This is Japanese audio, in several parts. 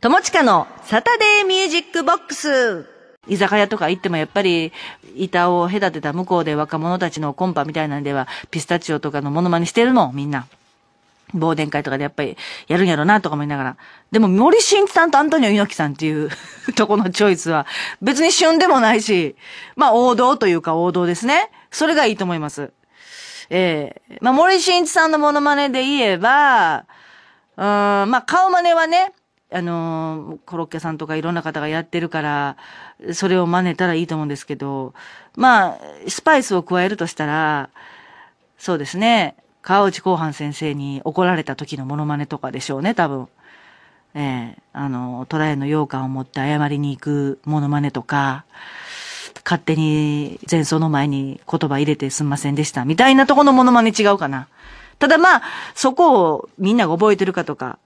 友近のサタデーミュージックボックス居酒屋とか行ってもやっぱり、板を隔てた向こうで若者たちのコンパみたいなんでは、ピスタチオとかのモノマネしてるの、みんな。忘年会とかでやっぱりやるんやろなとか思いながら。でも森進一さんとアントニオ猪木さんっていう とこのチョイスは別に旬でもないし、まあ王道というか王道ですね。それがいいと思います。ええー、まあ森進一さんのモノマネで言えば、うん、まあ顔真似はね、あの、コロッケさんとかいろんな方がやってるから、それを真似たらいいと思うんですけど、まあ、スパイスを加えるとしたら、そうですね、川内公判先生に怒られた時のモノマネとかでしょうね、多分。ええー、あの、トライの羊羹を持って謝りに行くモノマネとか、勝手に前奏の前に言葉入れてすんませんでした、みたいなとこのモノマネ違うかな。ただまあ、そこをみんなが覚えてるかとか、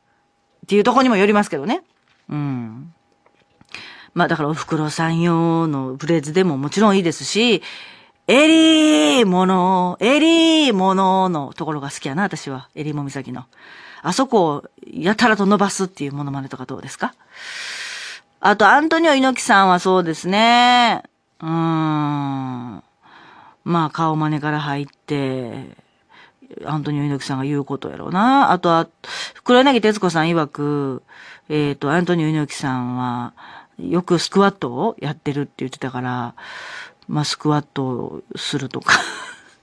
っていうとこにもよりますけどね。うん。まあだからお袋さん用のフレーズでももちろんいいですし、えりーもの、えりーもののところが好きやな、私は。えりもみさきの。あそこをやたらと伸ばすっていうものまねとかどうですかあと、アントニオ猪木さんはそうですね。うーん。まあ、顔真似から入って、アントニオ猪木さんが言うことやろうな。あとは、黒柳徹子さん曰く、えっ、ー、と、アントニオ猪木さんは、よくスクワットをやってるって言ってたから、まあ、スクワットをするとか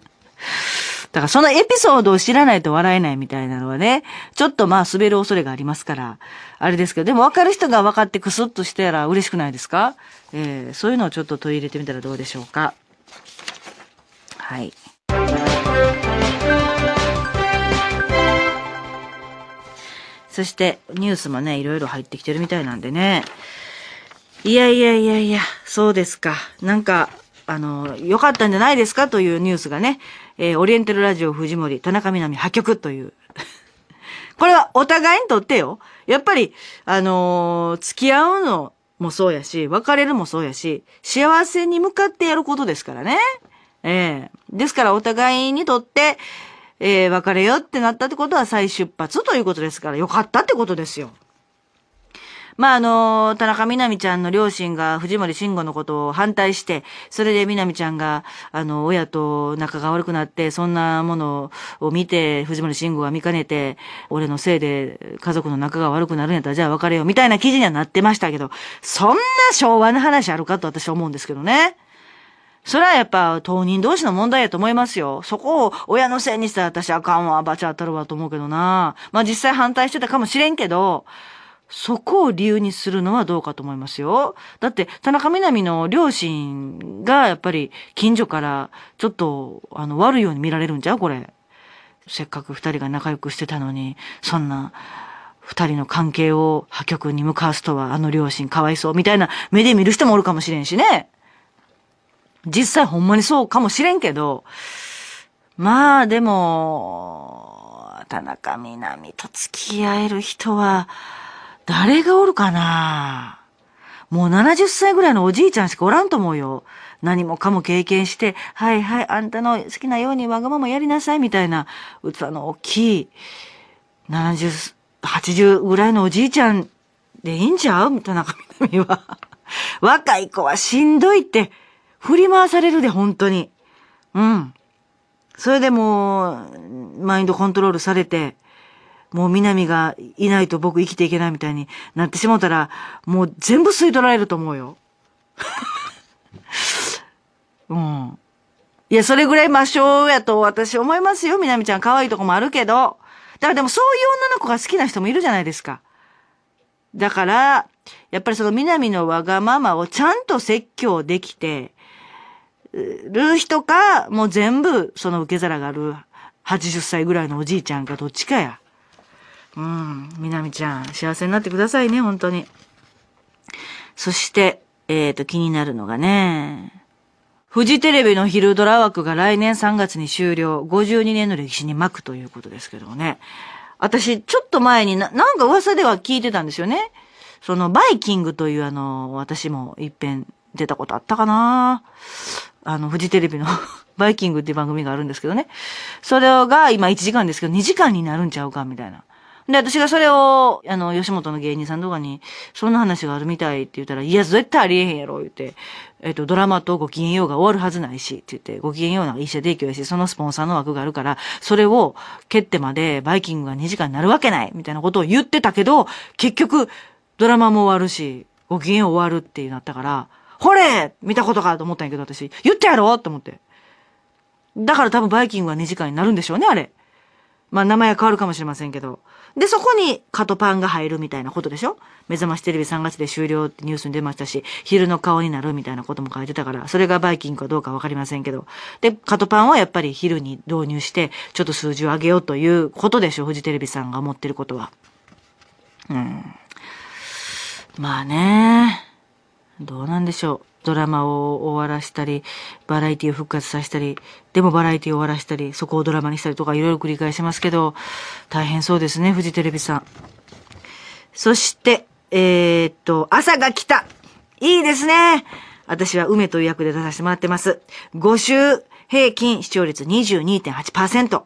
だからそのエピソードを知らないと笑えないみたいなのはね、ちょっとまあ滑る恐れがありますから、あれですけど、でも分かる人が分かってクスッとしたら嬉しくないですかえー、そういうのをちょっと取り入れてみたらどうでしょうか。はい。そしてニュースもね、いろいろ入ってきてるみたいなんでね。いやいやいやいや、そうですか。なんか、あの、良かったんじゃないですかというニュースがね、えー、オリエンテルラジオ藤森、田中みな実破局という。これはお互いにとってよ。やっぱり、あのー、付き合うのもそうやし、別れるもそうやし、幸せに向かってやることですからね。ええー、ですからお互いにとって、えー、別れよってなったってことは再出発ということですから、よかったってことですよ。まあ、あの、田中みなみちゃんの両親が藤森慎吾のことを反対して、それでみなみちゃんが、あの、親と仲が悪くなって、そんなものを見て、藤森慎吾が見かねて、俺のせいで家族の仲が悪くなるんやったら、じゃあ別れよみたいな記事にはなってましたけど、そんな昭和の話あるかと私は思うんですけどね。それはやっぱ当人同士の問題やと思いますよ。そこを親のせいにしたら私あかんわ、バチ当たるわと思うけどな。まあ実際反対してたかもしれんけど、そこを理由にするのはどうかと思いますよ。だって、田中みな実の両親がやっぱり近所からちょっとあの悪いように見られるんじゃこれ。せっかく二人が仲良くしてたのに、そんな二人の関係を破局に向かわすとはあの両親かわいそうみたいな目で見る人もおるかもしれんしね。実際ほんまにそうかもしれんけど、まあでも、田中みなみと付き合える人は、誰がおるかなもう70歳ぐらいのおじいちゃんしかおらんと思うよ。何もかも経験して、はいはい、あんたの好きなようにわがままやりなさいみたいな、器の大きい、70、80ぐらいのおじいちゃんでいいんちゃう田中みなみは。若い子はしんどいって。振り回されるで、本当に。うん。それでもう、マインドコントロールされて、もう南がいないと僕生きていけないみたいになってしもたら、もう全部吸い取られると思うよ。うん。いや、それぐらい魔性やと私思いますよ、南ちゃん。可愛いとこもあるけど。だからでもそういう女の子が好きな人もいるじゃないですか。だから、やっぱりその南のわがままをちゃんと説教できて、る人か、もう全部その受け皿がある80歳ぐらいのおじいちゃんかどっちかや。うん、みなみちゃん、幸せになってくださいね、本当に。そして、えっ、ー、と、気になるのがね、フジテレビの昼ドラ枠が来年3月に終了、52年の歴史に巻くということですけどもね。私、ちょっと前にな、なんか噂では聞いてたんですよね。その、バイキングというあの、私も一遍出たことあったかなあの、フジテレビの バイキングっていう番組があるんですけどね。それが今1時間ですけど、2時間になるんちゃうか、みたいな。で、私がそれを、あの、吉本の芸人さんとかに、そんな話があるみたいって言ったら、いや、絶対ありえへんやろ、言って、えっ、と、ドラマとごきげんようが終わるはずないし、って言って、ごきげんようなんか一社提供やし、そのスポンサーの枠があるから、それを蹴ってまでバイキングが2時間になるわけない、みたいなことを言ってたけど、結局、ドラマも終わるし、ごきげんよう終わるってなったから、ほれ見たことかと思ったんやけど、私。言ってやろうと思って。だから多分バイキングは2時間になるんでしょうね、あれ。まあ名前は変わるかもしれませんけど。で、そこにカトパンが入るみたいなことでしょ目覚ましテレビ3月で終了ってニュースに出ましたし、昼の顔になるみたいなことも書いてたから、それがバイキングかどうかわかりませんけど。で、カトパンはやっぱり昼に導入して、ちょっと数字を上げようということでしょフジテレビさんが思ってることは。うん。まあね。どうなんでしょう。ドラマを終わらしたり、バラエティを復活させたり、でもバラエティを終わらしたり、そこをドラマにしたりとかいろいろ繰り返しますけど、大変そうですね、フジテレビさん。そして、えー、っと、朝が来たいいですね私は梅という役で出させてもらってます。5週平均視聴率22.8%。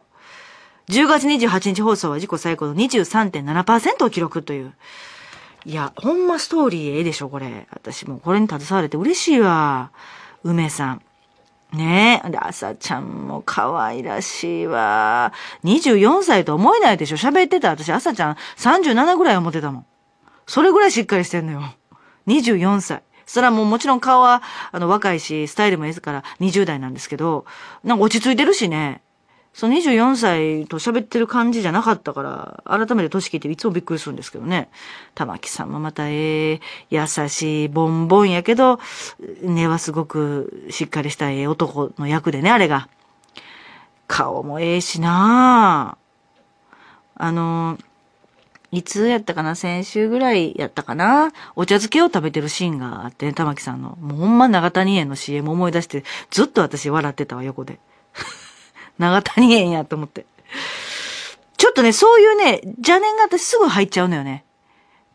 10月28日放送は自己最高の23.7%を記録という。いや、ほんまストーリーええでしょ、これ。私もこれに携われて嬉しいわ。梅さん。ねえ。で、朝ちゃんも可愛らしいわ。24歳と思えないでしょ。喋ってた私、朝ちゃん37ぐらい思ってたもん。それぐらいしっかりしてんのよ。24歳。それはもうもちろん顔は、あの、若いし、スタイルもえいから、20代なんですけど、なんか落ち着いてるしね。その24歳と喋ってる感じじゃなかったから、改めて年聞いていつもびっくりするんですけどね。玉木さんもまたええ、優しい、ボンボンやけど、根はすごくしっかりしたええ男の役でね、あれが。顔もええしなあの、いつやったかな先週ぐらいやったかなお茶漬けを食べてるシーンがあって、ね、玉木さんの。もうほんま長谷園の CM 思い出して、ずっと私笑ってたわ、横で。長谷園やと思って。ちょっとね、そういうね、邪念が私すぐ入っちゃうのよね。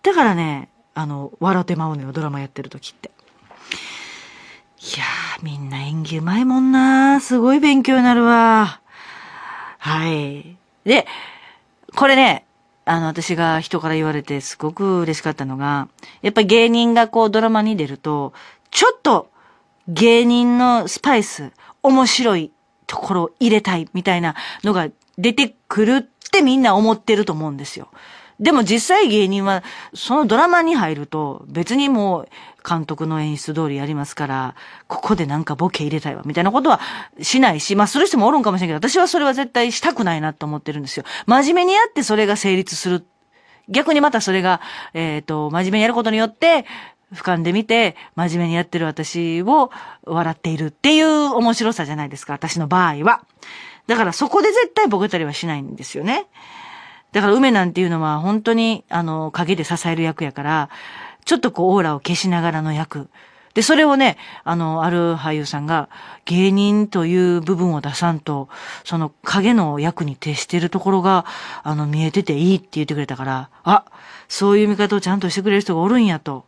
だからね、あの、笑ってまうのよ、ドラマやってる時って。いやー、みんな演技うまいもんなすごい勉強になるわ。はい。で、これね、あの、私が人から言われてすごく嬉しかったのが、やっぱ芸人がこうドラマに出ると、ちょっと芸人のスパイス、面白いところを入れたいみたいなのが出てくるってみんな思ってると思うんですよ。でも実際芸人は、そのドラマに入ると、別にもう、監督の演出通りやりますから、ここでなんかボケ入れたいわ、みたいなことはしないし、まあする人もおるんかもしれんけど、私はそれは絶対したくないなと思ってるんですよ。真面目にやってそれが成立する。逆にまたそれが、えっ、ー、と、真面目にやることによって、俯瞰で見て、真面目にやってる私を笑っているっていう面白さじゃないですか、私の場合は。だからそこで絶対ボケたりはしないんですよね。だから梅なんていうのは本当に、あの、影で支える役やから、ちょっとこうオーラを消しながらの役。で、それをね、あの、ある俳優さんが芸人という部分を出さんと、その影の役に徹してるところが、あの、見えてていいって言ってくれたから、あ、そういう見方をちゃんとしてくれる人がおるんやと。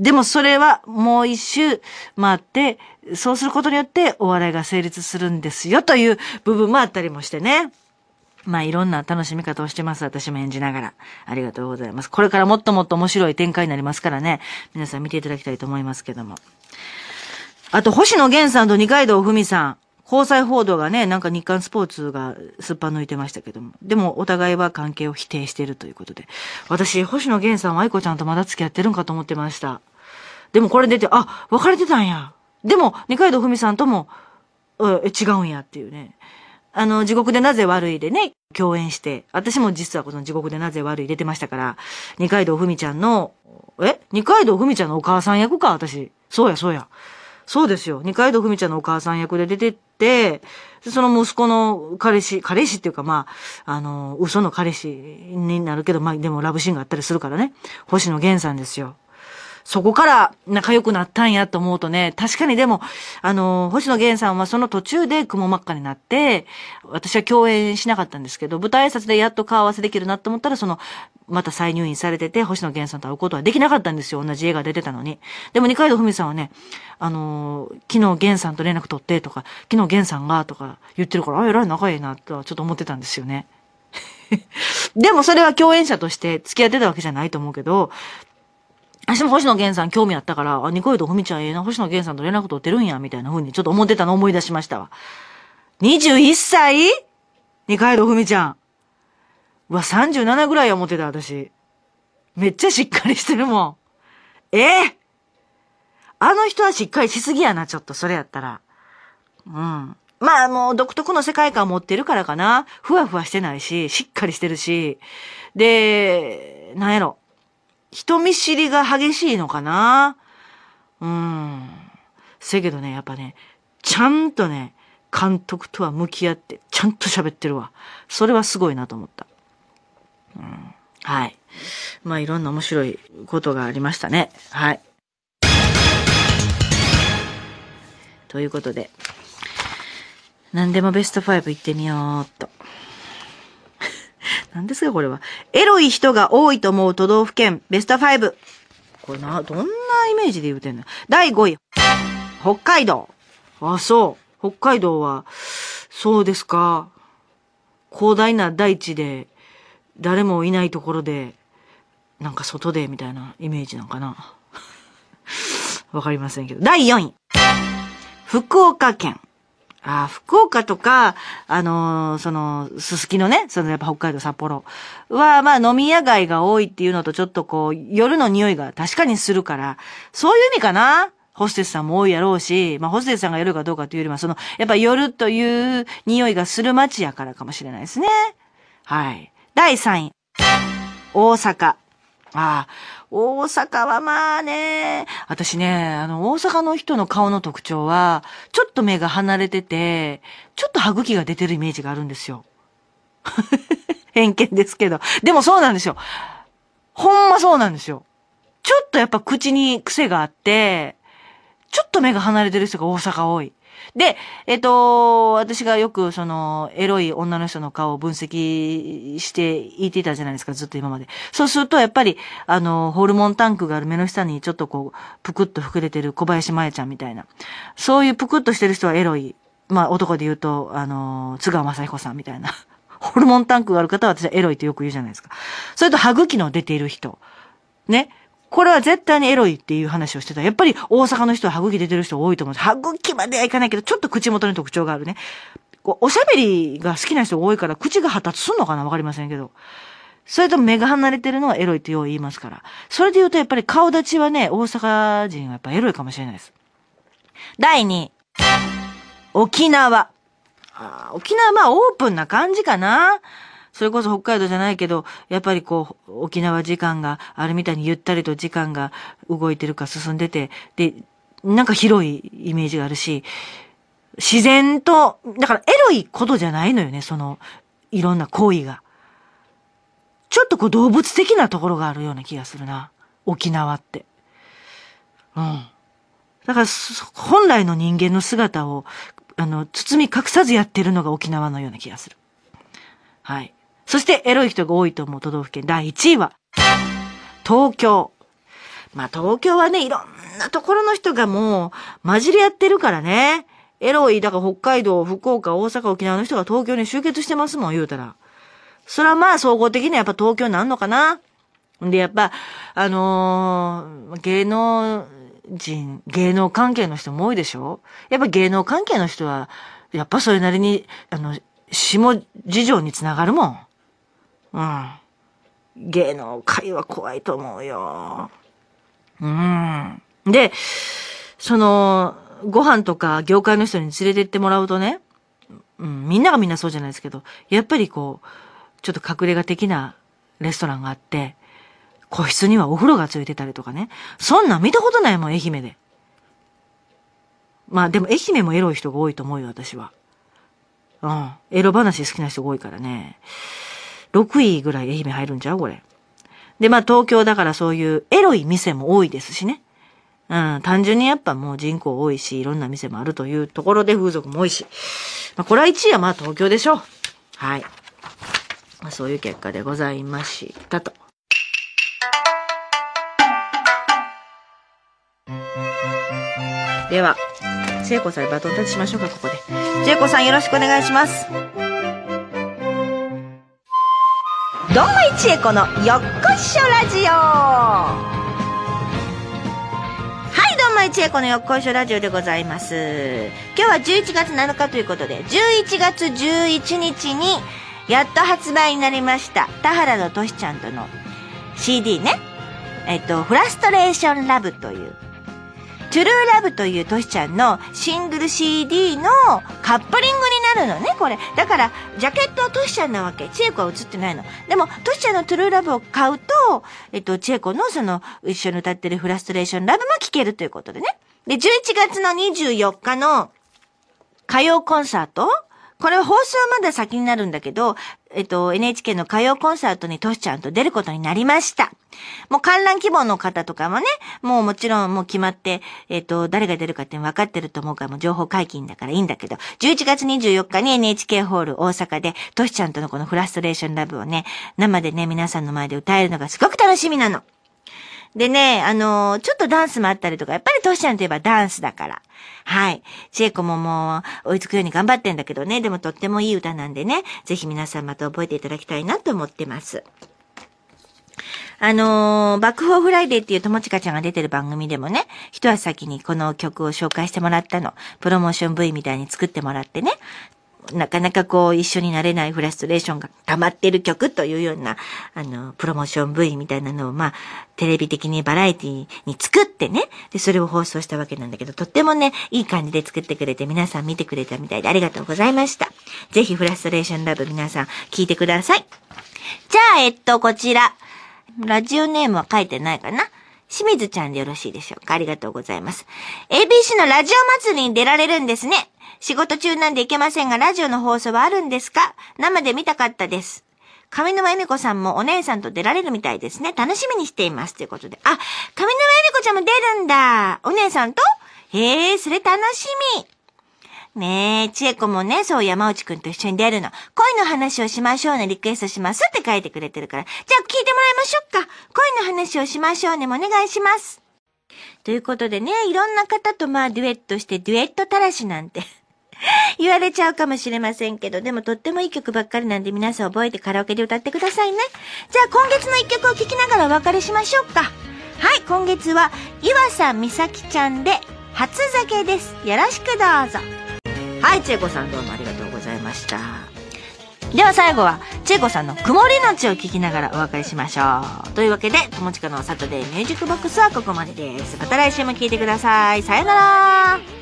でもそれはもう一周回って、そうすることによってお笑いが成立するんですよという部分もあったりもしてね。まあいろんな楽しみ方をしてます。私も演じながら。ありがとうございます。これからもっともっと面白い展開になりますからね。皆さん見ていただきたいと思いますけども。あと、星野源さんと二階堂ふみさん。交際報道がね、なんか日刊スポーツがすっぱ抜いてましたけども。でも、お互いは関係を否定しているということで。私、星野源さんは愛子ちゃんとまだ付き合ってるんかと思ってました。でもこれ出て、あ、別れてたんや。でも、二階堂ふみさんとも、う違うんやっていうね。あの、地獄でなぜ悪いでね、共演して、私も実はこの地獄でなぜ悪い出てましたから、二階堂ふみちゃんの、え二階堂ふみちゃんのお母さん役か、私。そうや、そうや。そうですよ。二階堂ふみちゃんのお母さん役で出てって、その息子の彼氏、彼氏っていうかまあ、あの、嘘の彼氏になるけど、まあでもラブシーンがあったりするからね。星野源さんですよ。そこから仲良くなったんやと思うとね、確かにでも、あの、星野源さんはその途中で雲真っ赤になって、私は共演しなかったんですけど、舞台挨拶でやっと顔合わせできるなと思ったら、その、また再入院されてて、星野源さんと会うことはできなかったんですよ。同じ映画出てたのに。でも二階堂ふみさんはね、あの、昨日源さんと連絡取ってとか、昨日源さんがとか言ってるから、あ、えらい仲いいなとはちょっと思ってたんですよね。でもそれは共演者として付き合ってたわけじゃないと思うけど、あ、私も星野源さん興味あったから、あ、ニコイドふみちゃんええな、星野源さんと連絡取ってるんや、みたいな風にちょっと思ってたの思い出しましたわ。21歳二階堂ふみちゃん。うわ、37ぐらい思ってた、私。めっちゃしっかりしてるもん。ええあの人はしっかりしすぎやな、ちょっと、それやったら。うん。まあ、もう、独特の世界観持ってるからかな。ふわふわしてないし、しっかりしてるし。で、なんやろ。人見知りが激しいのかなうん。せやけどね、やっぱね、ちゃんとね、監督とは向き合って、ちゃんと喋ってるわ。それはすごいなと思った。うん、はい。まあ、いろんな面白いことがありましたね。はい。ということで、何でもベスト5行ってみようっと。何ですかこれは。エロい人が多いと思う都道府県ベスト5。これな、どんなイメージで言うてんの第5位。北海道。あ、そう。北海道は、そうですか。広大な大地で、誰もいないところで、なんか外でみたいなイメージなんかな。わかりませんけど。第4位。福岡県。あ福岡とか、あのー、その、すすきのね、そのやっぱ北海道札幌は、まあ飲み屋街が多いっていうのとちょっとこう、夜の匂いが確かにするから、そういう意味かなホステスさんも多いやろうし、まあホステスさんが夜かどうかというよりは、その、やっぱ夜という匂いがする街やからかもしれないですね。はい。第3位。大阪。ああ、大阪はまあね、私ね、あの、大阪の人の顔の特徴は、ちょっと目が離れてて、ちょっと歯茎が出てるイメージがあるんですよ。偏見ですけど。でもそうなんですよ。ほんまそうなんですよ。ちょっとやっぱ口に癖があって、ちょっと目が離れてる人が大阪多い。で、えっと、私がよくその、エロい女の人の顔を分析して言っていたじゃないですか、ずっと今まで。そうすると、やっぱり、あの、ホルモンタンクがある目の下にちょっとこう、ぷくっと膨れてる小林麻耶ちゃんみたいな。そういうぷくっとしてる人はエロい。まあ、男で言うと、あの、津川雅彦さんみたいな。ホルモンタンクがある方は私はエロいってよく言うじゃないですか。それと、歯茎の出ている人。ね。これは絶対にエロいっていう話をしてた。やっぱり大阪の人は歯茎出てる人多いと思う。歯茎まではいかないけど、ちょっと口元に特徴があるね。こうおしゃべりが好きな人多いから、口が発達すんのかなわかりませんけど。それと目が離れてるのはエロいってよう言いますから。それで言うとやっぱり顔立ちはね、大阪人はやっぱエロいかもしれないです。第2位。沖縄。沖縄まあオープンな感じかな。それこそ北海道じゃないけど、やっぱりこう、沖縄時間があるみたいにゆったりと時間が動いてるか進んでて、で、なんか広いイメージがあるし、自然と、だからエロいことじゃないのよね、その、いろんな行為が。ちょっとこう動物的なところがあるような気がするな。沖縄って。うん。だから、本来の人間の姿を、あの、包み隠さずやってるのが沖縄のような気がする。はい。そしてエロい人が多いと思う都道府県第1位は、東京。まあ東京はね、いろんなところの人がもう混じり合ってるからね。エロい、だから北海道、福岡、大阪、沖縄の人が東京に集結してますもん、言うたら。それはまあ総合的にはやっぱ東京なんのかな。で、やっぱ、あのー、芸能人、芸能関係の人も多いでしょやっぱ芸能関係の人は、やっぱそれなりに、あの、下事情につながるもん。うん。芸能界は怖いと思うよ。うん。で、その、ご飯とか業界の人に連れてってもらうとね、うん、みんながみんなそうじゃないですけど、やっぱりこう、ちょっと隠れ家的なレストランがあって、個室にはお風呂がついてたりとかね。そんなん見たことないもん、愛媛で。まあでも愛媛もエロい人が多いと思うよ、私は。うん。エロ話好きな人が多いからね。6位ぐらい愛媛入るんちゃうこれ。で、まあ東京だからそういうエロい店も多いですしね。うん、単純にやっぱもう人口多いし、いろんな店もあるというところで風俗も多いし。まあこれは1位はまあ東京でしょう。はい。まあ、そういう結果でございましたと。では、聖子さんにバトンタッチしましょうか、ここで。聖子さんよろしくお願いします。どまいちえこのよっこしょラジオはいどまいちえこのよっこしょラジオでございます今日は11月7日ということで11月11日にやっと発売になりました田原のとしちゃんとの CD ねえっと「フラストレーションラブ」というトゥルーラブというトシちゃんのシングル CD のカップリングになるのね、これ。だから、ジャケットはトシちゃんなわけ。チェコは映ってないの。でも、トシちゃんのトゥルーラブを買うと、えっと、チェコのその、一緒に歌ってるフラストレーションラブも聴けるということでね。で、11月の24日の歌謡コンサートこれ放送まだ先になるんだけど、えっと、NHK の歌謡コンサートにトシちゃんと出ることになりました。もう観覧希望の方とかもね、もうもちろんもう決まって、えっと、誰が出るかって分かってると思うから、もう情報解禁だからいいんだけど、11月24日に NHK ホール大阪で、トシちゃんとのこのフラストレーションラブをね、生でね、皆さんの前で歌えるのがすごく楽しみなの。でね、あのー、ちょっとダンスもあったりとか、やっぱりトシちゃんといえばダンスだから。はい。チェコももう追いつくように頑張ってんだけどね、でもとってもいい歌なんでね、ぜひ皆さんまた覚えていただきたいなと思ってます。あのー、ホーフライデーっていう友近ちゃんが出てる番組でもね、一足先にこの曲を紹介してもらったの。プロモーション V みたいに作ってもらってね。なかなかこう一緒になれないフラストレーションが溜まってる曲というような、あの、プロモーション部位みたいなのを、まあ、テレビ的にバラエティに作ってね、で、それを放送したわけなんだけど、とってもね、いい感じで作ってくれて、皆さん見てくれたみたいでありがとうございました。ぜひフラストレーションラブ皆さん聞いてください。じゃあ、えっと、こちら。ラジオネームは書いてないかな清水ちゃんでよろしいでしょうかありがとうございます。ABC のラジオ祭りに出られるんですね。仕事中なんでいけませんが、ラジオの放送はあるんですか生で見たかったです。上沼恵美子さんもお姉さんと出られるみたいですね。楽しみにしています。ということで。あ、上沼恵美子ちゃんも出るんだ。お姉さんとへえ、それ楽しみ。ねえ、ちえこもね、そう山内くんと一緒に出るの。恋の話をしましょうね、リクエストしますって書いてくれてるから。じゃあ聞いてもらいましょうか。恋の話をしましょうね、お願いします。ということでね、いろんな方とまあデュエットして、デュエットたらしなんて。言われちゃうかもしれませんけど、でもとってもいい曲ばっかりなんで皆さん覚えてカラオケで歌ってくださいね。じゃあ今月の一曲を聴きながらお別れしましょうか。はい、今月は岩佐美咲ちゃんで初酒です。よろしくどうぞ。はい、ちえこさんどうもありがとうございました。では最後は、ちえこさんの曇りのちを聴きながらお別れしましょう。というわけで、友近のサタデーミュージックボックスはここまでです。また来週も聴いてください。さよなら